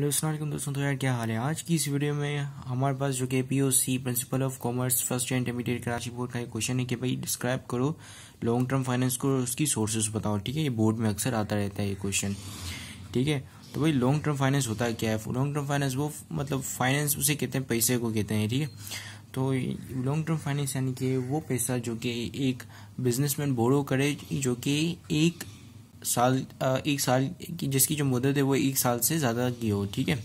Hello सलाम दोस्तों तो यार क्या हाल है आज की इस वीडियो में हमारे पास जो कि P O C principle of commerce first intermediate Karachi board का एक क्वेश्चन है कि भाई डिस्क्राइब करो लॉन्ग टर्म फाइनेंस को उसकी सोर्सेज बताओ ठीक है ये बोर्ड में अक्सर आता रहता है ये क्वेश्चन ठीक है तो भाई लॉन्ग टर्म फाइनेंस होता है क्या है लॉन्ग टर्म फाइनेंस वो मतलब फाइनेंस उसे कहते हैं पैसे को कहते हैं ठीक है तो लॉन्ग टर्म फाइनेंस यानी कि वो पैसा जो कि एक बिजनेसमैन बोरो करे जो कि एक साल एक साल की जिसकी जो मदद है वो एक साल से ज़्यादा की हो ठीक है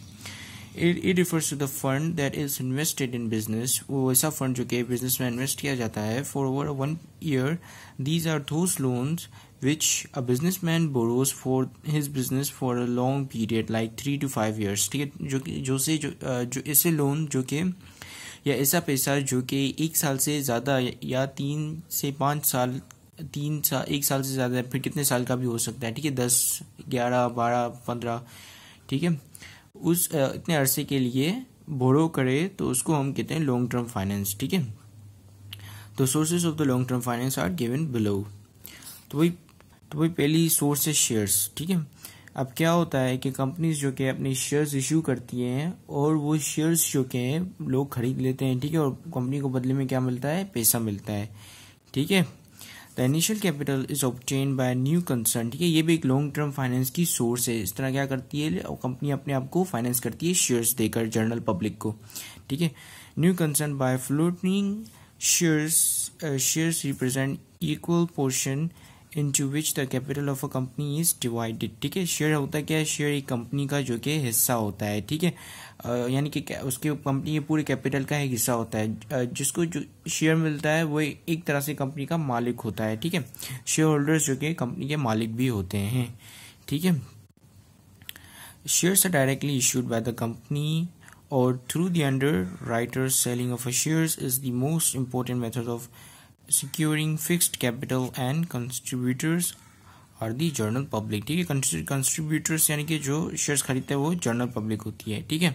it it refers to the fund that is invested in business वो ऐसा फंड जो कि बिजनेस में इन्वेस्ट किया जाता है for over one year these are those loans which a businessman borrows for his business for a long period like three two five years ठीक है जो जो से जो जो ऐसे लोन जो कि या ऐसा पैसा जो कि एक साल से ज़्यादा या तीन से पाँच साल तीन साल एक साल से ज़्यादा है फिर कितने साल का भी हो सकता है ठीक है दस ग्यारह बारह पंद्रह ठीक है उस इतने अरसे के लिए बोरो करे तो उसको हम कहते हैं लॉन्ग टर्म फाइनेंस ठीक है तो sources of the long term finance are given below तो वही तो वही पहली सोर्स है शेयर्स ठीक है अब क्या होता है कि कंपनीज जो कि अपने शेयर्स इशू करती हैं और वो शेयर्स जो के लोग खरीद लेते हैं ठीक है और कंपनी को बदले में क्या मिलता है पैसा मिलता है ठीक है the initial capital is obtain by new concern ठीक है ये भी एक लॉन्ग टर्म फाइनेंस की सोर्स है इस तरह क्या करती है कंपनी अपने आप को फाइनेंस करती है शेयर्स देकर जनरल पब्लिक को ठीक है new concern by floating shares shares represent equal portion to which the capital of a company is divided ठीक है शेयर होता क्या है शेयर एक कंपनी का जो कि हिस्सा होता है ठीक है यानी कि उसके कंपनी के पूरे कैपिटल का एक हिस्सा होता है जिसको जो शेयर मिलता है वो एक तरह से कंपनी का मालिक होता है ठीक है शेयर होल्डर्स जो कि कंपनी के मालिक भी होते हैं ठीक है directly are by the company और through the under the selling of a shares is the most important method of securing fixed capital and contributors और दी जर्नल पब्लिक ठीक है कंस्ट्रीब्यूटर्स यानी कि जो शेयर्स खरीदते हैं वो जर्नल पब्लिक होती है ठीक है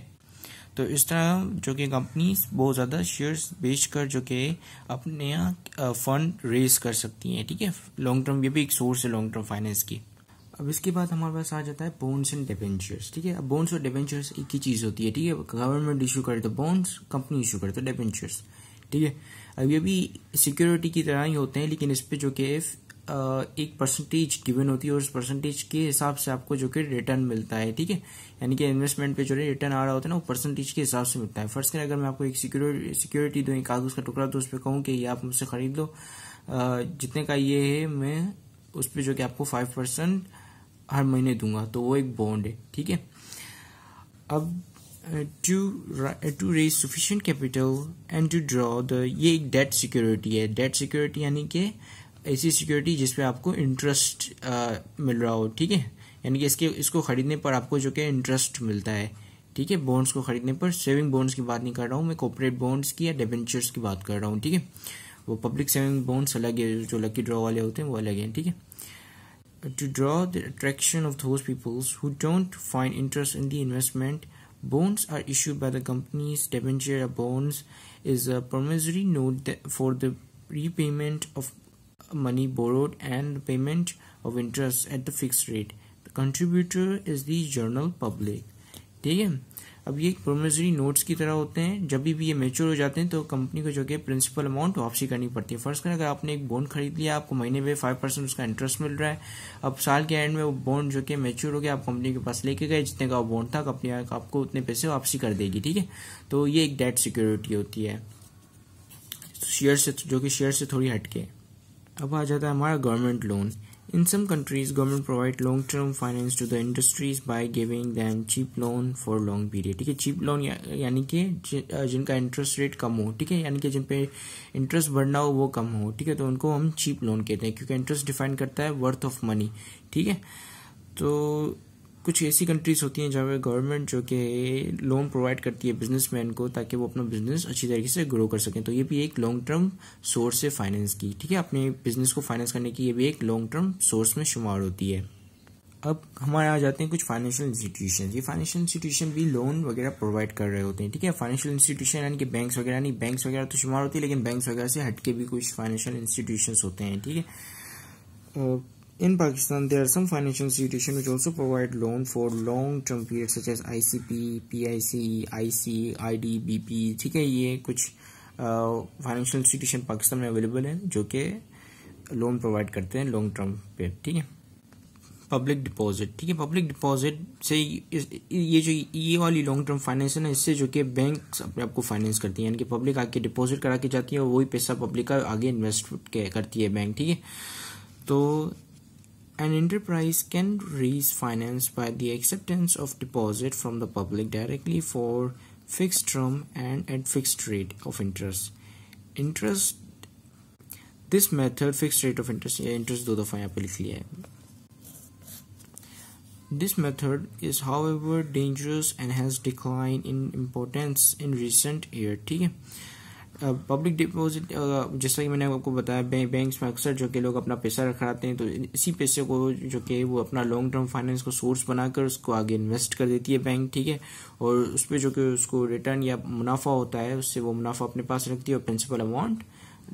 तो इस तरह जो कि कंपनीज बहुत ज़्यादा शेयर्स बेचकर जो कि अपने फंड रेज कर सकती हैं ठीक है लॉन्ग टर्म ये भी एक सोर्स है लॉन्ग टर्म फाइनेंस की अब इसके बाद हमारे पास आ जाता है बॉन्ड्स एंड डिबेंचर्स ठीक है अब बॉन्ड्स और डिबेंचर्स एक ही चीज़ होती है ठीक है गवर्नमेंट इशू करे तो बॉन्ड्स कंपनी इशू करे तो डिबेंचर्स ठीक है अब ये भी सिक्योरिटी की तरह ही होते हैं लेकिन इस पर जो कि एक परसेंटेज गिवन होती है और उस परसेंटेज के हिसाब से आपको जो कि रिटर्न मिलता है ठीक है यानी कि इन्वेस्टमेंट पे जो रिटर्न आ रहा होता है ना वो परसेंटेज के हिसाब से मिलता है फर्स्ट अगर मैं आपको एक सिक्योरिटी सिक्योरिटी दूँ एक कागज़ का टुकड़ा तो उस पर कहूँ कि ये आप मुझसे खरीद लो जितने का ये है मैं उस पर जो कि आपको फाइव परसेंट हर महीने दूंगा तो वो एक बॉन्ड है ठीक है अब to uh, to uh, raise sufficient capital and to draw the ये एक डेट सिक्योरिटी है डेट सिक्योरिटी यानी कि ऐसी सिक्योरिटी जिस पे आपको इंटरेस्ट uh, मिल रहा हो ठीक है यानी कि इसके इसको खरीदने पर आपको जो कि इंटरेस्ट मिलता है ठीक है बॉन्ड्स को खरीदने पर सेविंग बॉन्ड्स की बात नहीं कर रहा हूँ मैं कॉपरेट बॉन्ड्स की या डेवेंचर्स की बात कर रहा हूँ ठीक है वो पब्लिक सेविंग बॉन्ड्स अलग है जो लकी ड्रॉ वाले होते हैं वो अलग हैं ठीक है to draw the attraction of those peoples who don't find interest in the investment Bonds are issued by the companies. Debenture bonds is a promissory note for the repayment of money borrowed and the payment of interest at the fixed rate. The contributor is the journal public. DM अब ये promissory notes की तरह होते हैं जब भी ये mature हो जाते हैं तो कंपनी को जो कि प्रिंसिपल अमाउंट वापसी करनी पड़ती है फर्स्ट करें अगर आपने एक बॉन्ड खरीद लिया आपको महीने में फाइव परसेंट उसका इंटरेस्ट मिल रहा है अब साल के एंड में वो बॉन्ड जो कि मेच्योर हो गया आप कंपनी के पास लेके गए जितने का बॉन्ड था कंपनी आपको उतने पैसे वापसी कर देगी ठीक है तो ये एक डेट सिक्योरिटी होती है शेयर तो से जो कि शेयर से थोड़ी हटके अब आ जाता है हमारा government loan In some countries, government provide long-term finance to the industries by giving them cheap loan for long period. ठीक है cheap loan या, यानी कि जिनका interest rate कम हो ठीक है यानी कि जिन पे interest बढ़ना हो वो कम हो ठीक है तो उनको हम cheap loan कहते हैं क्योंकि interest define करता है worth of money. ठीक है तो कुछ ऐसी कंट्रीज़ होती हैं जहाँ पे गवर्नमेंट जो कि लोन प्रोवाइड करती है बिजनेसमैन को ताकि वो अपना बिजनेस अच्छी तरीके से ग्रो कर सकें तो ये भी एक लॉन्ग टर्म सोर्स है फाइनेंस की ठीक है अपने बिजनेस को फाइनेंस करने की ये भी एक लॉन्ग टर्म सोर्स में शुमार होती है अब हमारे आ जाते हैं कुछ फाइनेंशियल इंस्टीट्यूशन ये फाइनेंशियल इंस्टीट्यूशन भी लोन वगैरह प्रोवाइड कर रहे होते हैं ठीक है फाइनेंशियल इंस्टीट्यूशन यानी कि बैंक्स वगैरह नहीं बैंक्स वगैरह तो शुमार होती है लेकिन बैंक्स वगैरह से हटके भी कुछ फाइनेंशियल इंस्टीट्यूशन होते हैं ठीक है In Pakistan, there are some financial institutions which also provide loan for long-term periods such as ICP, PIC, IC, ID, BP. ठीक है ये कुछ फाइनेंशियल इंस्टीट्यूशन पाकिस्तान में अवेलेबल हैं जो कि लोन प्रोवाइड करते हैं लॉन्ग टर्म पे ठीक है पब्लिक डिपॉजिट ठीक है पब्लिक डिपॉजिट से ये जो ये वाली लॉन्ग टर्म फाइनेंस है ना इससे जो कि बैंक अपने आपको फाइनेंस करती है यानी कि पब्लिक आके डिपॉजिट करा के जाती है और वही पैसा पब्लिक का आगे इन्वेस्ट करती है बैंक ठीक है तो An enterprise can raise finance by the acceptance of deposit from the public directly for fixed term and at fixed rate of interest. Interest this method fixed rate of interest interest This method is however dangerous and has declined in importance in recent years. ठीक है public deposit जैसा कि मैंने आपको बताया bank banks में अक्सर जो कि लोग अपना पैसा रखाते हैं तो इसी पैसे को जो कि वो अपना लॉन्ग टर्म फाइनेंस को सोर्स बनाकर उसको आगे इन्वेस्ट कर देती है बैंक ठीक है और उस पर जो कि उसको रिटर्न या मुनाफा होता है उससे वो मुनाफा अपने पास रखती है और प्रिंसिपल अमाउंट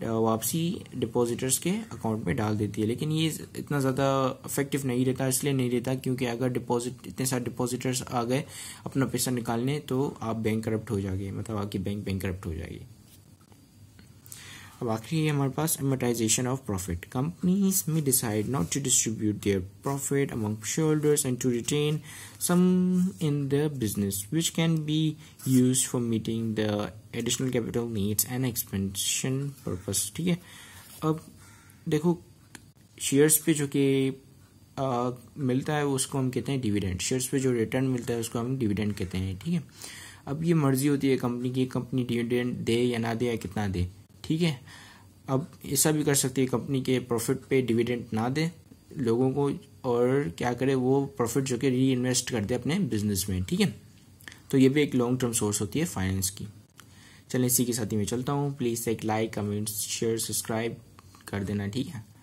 वापसी डिपॉजिटर्स के अकाउंट में डाल देती है लेकिन ये इतना ज़्यादा इफेक्टिव नहीं रहता इसलिए नहीं रहता क्योंकि अगर डिपॉजिट इतने सारे डिपॉजिटर्स आ गए अपना पैसा निकालने तो आप बैंक मतलब करप्ट हो जाएगी मतलब आपकी बैंक बैंक करप्ट हो जाएगी अब आखिरी है हमारे पास एमोटाइजेशन ऑफ प्रॉफिट कंपनीज में decide not to distribute their profit among shoulders and to retain some in the business which can be use for meeting the additional capital needs and expansion purpose ठीक है अब देखो shares पे जो कि मिलता है उसको हम कहते हैं डिविडेंड शेयर्स पे जो रिटर्न मिलता है उसको हम डिविडेंड कहते हैं ठीक है अब ये मर्जी होती है कंपनी की कंपनी डिविडेंड दे या ना दे या कितना दे ठीक है अब ऐसा भी कर सकती है कंपनी के प्रॉफिट पे डिविडेंड ना दे लोगों को और क्या करे वो प्रॉफिट जो कि री इन्वेस्ट कर दे अपने बिजनेस में ठीक है तो ये भी एक लॉन्ग टर्म सोर्स होती है फाइनेंस की चलें इसी के साथ ही मैं चलता हूँ प्लीज़ एक लाइक कमेंट शेयर सब्सक्राइब कर देना ठीक है